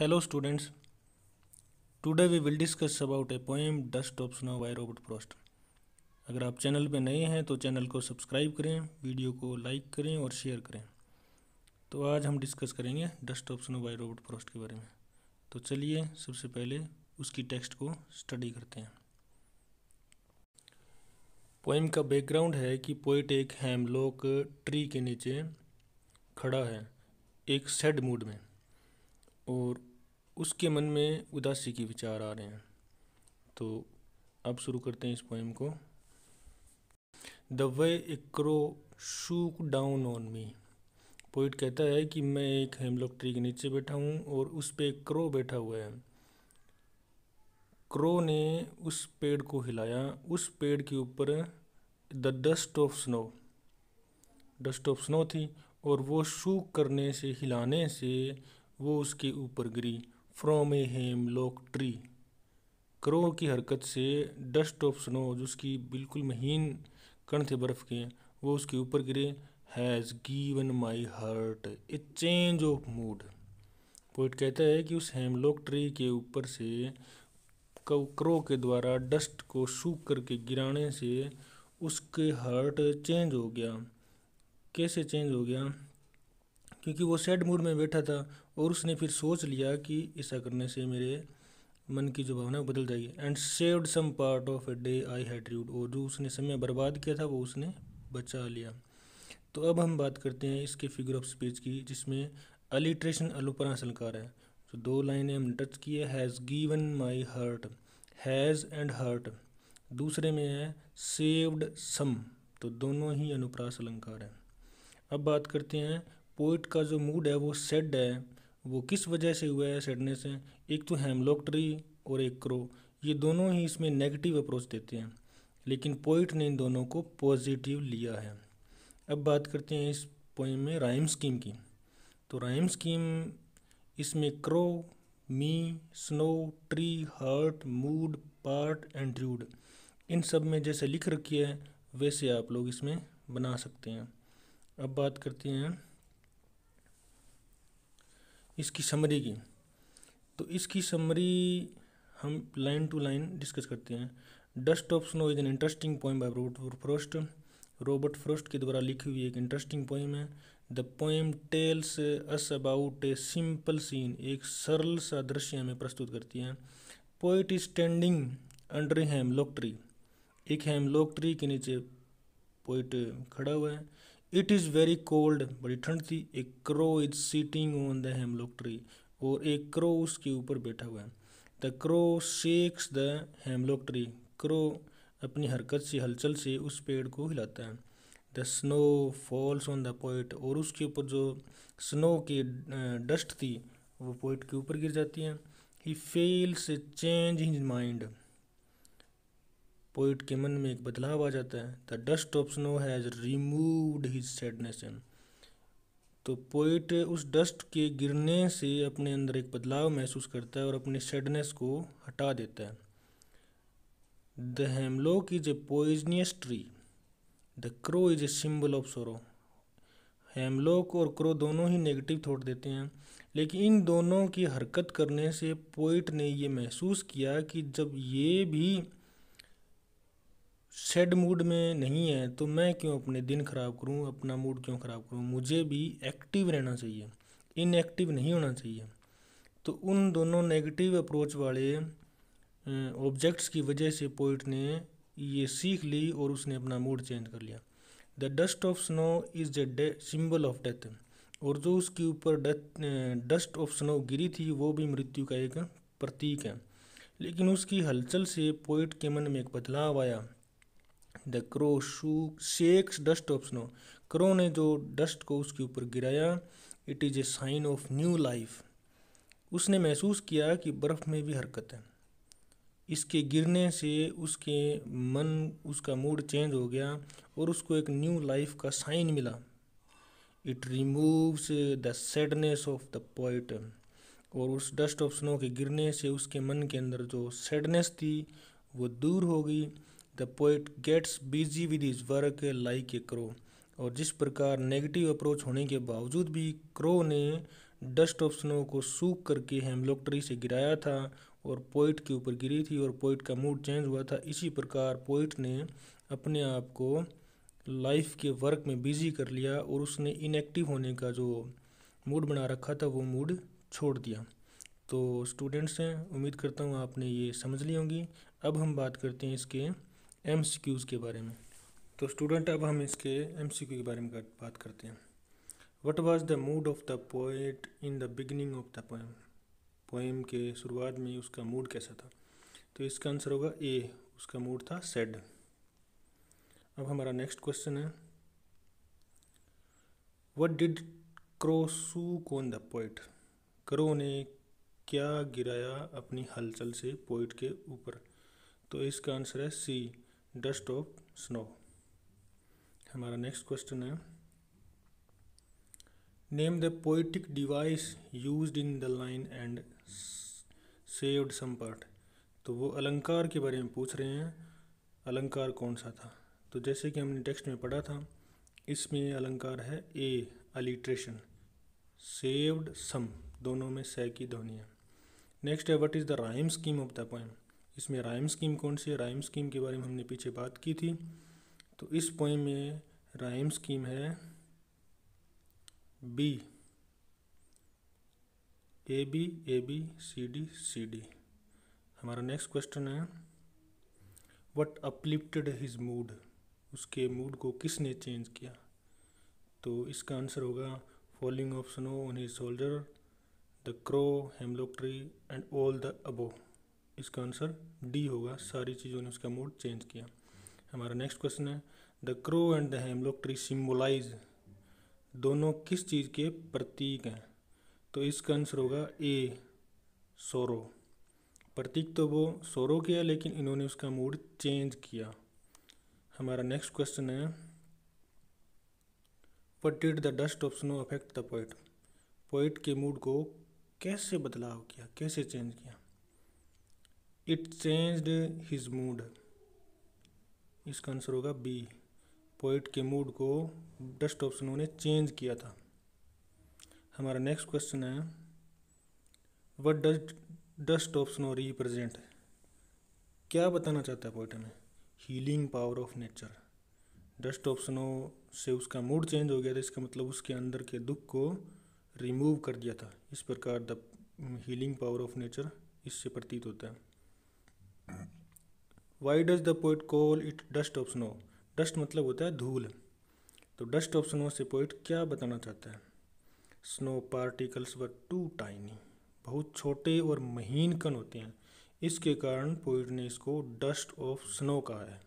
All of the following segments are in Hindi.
Hello students today we will discuss about a poem dust of snow by Robert Frost. अगर आप चैनल पे नए हैं तो चैनल को सब्सक्राइब करें वीडियो को लाइक करें और शेयर करें तो आज हम डिस्कस करेंगे dust of snow by Robert Frost के बारे में तो चलिए सबसे पहले उसकी टेक्स्ट को स्टडी करते हैं पोइम का बैकग्राउंड है कि पोइट एक हेमलोक ट्री के नीचे खड़ा है एक सेड मूड में और उसके मन में उदासी के विचार आ रहे हैं तो अब शुरू करते हैं इस पोएम को the way crow shook down on me poet कहता है कि मैं एक हेमलॉक ट्री के नीचे बैठा हूँ और उस पर एक क्रो बैठा हुआ है क्रो ने उस पेड़ को हिलाया उस पेड़ के ऊपर the dust of snow dust of snow थी और वो सूख करने से हिलाने से वो उसके ऊपर गिरी from a hemlock tree करो की हरकत से डस्ट ऑफ स्नो जिसकी बिल्कुल महीन कण थे बर्फ़ के वो उसके ऊपर गिरे has given my heart a change of mood poet कहता है कि उस हेमलॉक ट्री के ऊपर से क्रो के द्वारा डस्ट को सूख करके गिराने से उसके हर्ट चेंज हो गया कैसे चेंज हो गया क्योंकि वो सैड मूड में बैठा था और उसने फिर सोच लिया कि ऐसा करने से मेरे मन की जो भावना बदल जाएगी and saved some part of a day I had rued और जो उसने समय बर्बाद किया था वो उसने बचा लिया तो अब हम बात करते हैं इसके फिगर ऑफ स्पीच की जिसमें अलिट्रेशन अलुपरा सलकार है तो दो लाइनें हमने टच की है has given my heart has and heart दूसरे में है सेव्ड सम तो दोनों ही अनुप्रास अलंकार हैं अब बात करते हैं पोइट का जो मूड है वो सेड है वो किस वजह से हुआ है सेडनेस है एक तो हेमलॉक ट्री और एक क्रो ये दोनों ही इसमें नेगेटिव अप्रोच देते हैं लेकिन पोइट ने इन दोनों को पॉजिटिव लिया है अब बात करते हैं इस पोइम में राइम स्कीम की तो राइम स्कीम इसमें crow me snow tree heart mood part and इन सब में जैसे लिख रखी है वैसे आप लोग इसमें बना सकते हैं अब बात करते हैं इसकी समरी की तो इसकी समरी हम लाइन टू लाइन डिस्कस करते हैं dust of snow is an interesting poem by Robert Frost Robert Frost के द्वारा लिखी हुई एक इंटरेस्टिंग पोइम है the poem tells us about a simple scene एक सरल सा दृश्य हमें प्रस्तुत करती है poet is standing under hemlock tree एक हैमलॉक ट्री के नीचे पोइट खड़ा हुआ है इट इज़ वेरी कोल्ड बड़ी ठंड थी एक crow is sitting on the hemlock tree और एक क्रो उसके ऊपर बैठा हुआ है the crow shakes the hemlock tree crow अपनी हरकत से हलचल से उस पेड़ को हिलाता है the snow falls on the point और उसके ऊपर जो स्नो की डस्ट थी वो पॉइंट के ऊपर गिर जाती है he feels change his mind poet के मन में एक बदलाव आ जाता है the dust of snow has removed his sadness and तो पोइट उस डस्ट के गिरने से अपने अंदर एक बदलाव महसूस करता है और अपनी सैडनेस को हटा देता है the hemlock is a poisonous tree the crow is a symbol of sorrow hemlock और क्रो दोनों ही नेगेटिव थॉट देते हैं लेकिन इन दोनों की हरकत करने से पोइट ने ये महसूस किया कि जब ये भी सेड मूड में नहीं है तो मैं क्यों अपने दिन ख़राब करूँ अपना मूड क्यों ख़राब करूँ मुझे भी एक्टिव रहना चाहिए इनएक्टिव नहीं होना चाहिए तो उन दोनों नेगेटिव अप्रोच वाले ऑब्जेक्ट्स की वजह से पोइट ने ये सीख ली और उसने अपना मूड चेंज कर लिया the dust of snow is the symbol of death और जो उसके ऊपर डस्ट ऑफ स्नो गिरी थी वो भी मृत्यु का एक प्रतीक है लेकिन उसकी हलचल से पोइट के मन में एक बदलाव आया the crow shoe shakes dust of snow crow ने जो डस्ट को उसके ऊपर गिराया it is a sign of new life उसने महसूस किया कि बर्फ़ में भी हरकत है इसके गिरने से उसके मन उसका मूड चेंज हो गया और उसको एक न्यू लाइफ का साइन मिला it removes the sadness of the poet और उस डस्ट ऑफ स्नो के गिरने से उसके मन के अंदर जो सैडनेस थी वो दूर हो गई the poet gets busy with his work like a crow और जिस प्रकार नेगेटिव अप्रोच होने के बावजूद भी क्रो ने डस्ट ऑफ स्नो को सूख करके हेमलॉक ट्री से गिराया था और पोइट के ऊपर गिरी थी और पोइट का मूड चेंज हुआ था इसी प्रकार पोइट ने अपने आप को लाइफ के वर्क में बिजी कर लिया और उसने इनएक्टिव होने का जो मूड बना रखा था वो मूड छोड़ दिया तो स्टूडेंट्स हैं उम्मीद करता हूँ आपने ये समझ ली होंगी अब हम बात करते हैं इसके एम तो के बारे में तो स्टूडेंट अब हम इसके एम के बारे में बात करते हैं what was the mood of the poet in the beginning of the poem poem के शुरुआत में उसका मूड कैसा था तो इसका आंसर होगा ए उसका मूड था सेड अब हमारा नेक्स्ट क्वेश्चन है वट डिड क्रोसू कौन द पोइट करो ने क्या गिराया अपनी हलचल से पोइट के ऊपर तो इसका आंसर है सी डस्ट ऑफ स्नो हमारा नेक्स्ट क्वेश्चन है name the poetic device use in the line and saved some part तो वो अलंकार के बारे में पूछ रहे हैं अलंकार कौन सा था तो जैसे कि हमने टेक्स्ट में पढ़ा था इसमें अलंकार है ए अलिट्रेशन सेव्ड सम दोनों में सह की ध्वनि है नेक्स्ट है what is the rhyme scheme of the poem इसमें राइम स्कीम कौन सी है राइम स्कीम के बारे में हमने पीछे बात की थी तो इस पोइम में राइम स्कीम है B A B A B C D C D हमारा नेक्स्ट क्वेश्चन है वट अपलिफ्टेड हिज मूड उसके मूड को किसने चेंज किया तो इसका आंसर होगा following of snow on his shoulder the crow hemlock tree and all the above इसका आंसर डी होगा सारी चीज़ों ने उसका मोड चेंज किया हमारा नेक्स्ट क्वेश्चन है the crow and the hemlock tree symbolize दोनों किस चीज़ के प्रतीक हैं तो इसका आंसर होगा ए सोरो प्रतीक तो वो सोरो के है लेकिन इन्होंने उसका मूड चेंज किया हमारा नेक्स्ट क्वेश्चन है what did the dust of snow affect the poet poet के मूड को कैसे बदलाव किया कैसे चेंज किया इट चेंज्ड हिज मूड इसका आंसर होगा बी पोइट के मूड को डस्ट ऑप्शनों ने चेंज किया था हमारा नेक्स्ट क्वेश्चन है what does dust option snow represent क्या बताना चाहता है पोइट हमें healing power of nature dust ऑप्शनों से उसका मूड चेंज हो गया था इसका मतलब उसके अंदर के दुख को रिमूव कर दिया था इस प्रकार the healing power of nature इससे प्रतीत होता है why does the poet call it dust of snow dust मतलब होता है धूल तो डस्ट ऑफ स्नो से पोइट क्या बताना चाहता है स्नो पार्टिकल्स व टू टाइनी बहुत छोटे और महीन कण होते हैं इसके कारण पोइट ने इसको डस्ट ऑफ स्नो कहा है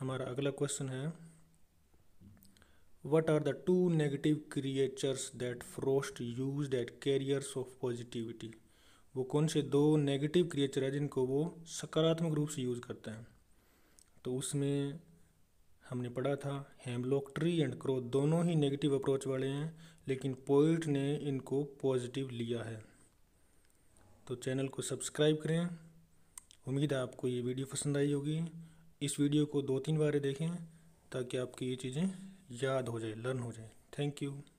हमारा अगला क्वेश्चन है what are the two negative creatures that frost use that carriers of positivity वो कौन से दो नेगेटिव क्रिएचर है जिनको वो सकारात्मक रूप से यूज़ करते हैं तो उसमें हमने पढ़ा था हेमलॉक ट्री एंड क्रो दोनों ही नेगेटिव अप्रोच वाले हैं लेकिन पोइट ने इनको पॉजिटिव लिया है तो चैनल को सब्सक्राइब करें उम्मीद है आपको ये वीडियो पसंद आई होगी इस वीडियो को दो तीन बार देखें ताकि आपकी ये चीज़ें याद हो जाए लर्न हो जाए थैंक यू